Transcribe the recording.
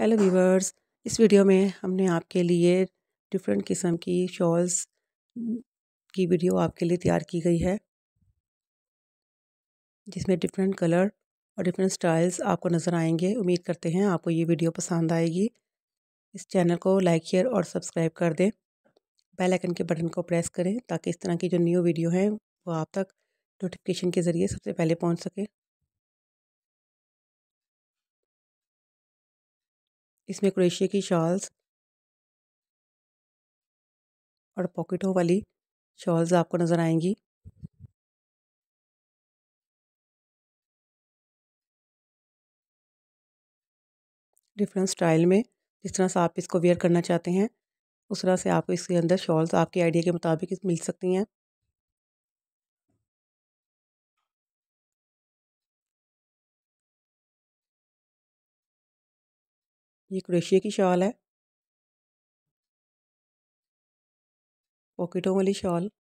hello viewers इस video में हमने आपके लिए डिफरेंट किस्म की शॉल्स की वीडियो आपके लिए तैयार की गई है जिसमें डिफरेंट कलर और डिफरेंट स्टाइल्स आपको नज़र आएंगे उम्मीद करते हैं आपको ये वीडियो पसंद आएगी इस चैनल को लाइक शेयर और सब्सक्राइब कर दें बेल आइकन के बटन को प्रेस करें ताकि इस तरह की जो न्यू वीडियो हैं वो आप तक नोटिफिकेशन के ज़रिए सबसे पहले पहुंच सके इसमें क्रोशिया की शॉल्स और पॉकेटों वाली शॉल्स आपको नज़र आएंगी डिफरेंट स्टाइल में जिस तरह से आप इसको वेयर करना चाहते हैं उस तरह से आपको इसके अंदर शॉल्स आपके आइडिया के मुताबिक मिल सकती हैं ये क्रोशिया की शॉल है पॉकेटों वाली शॉल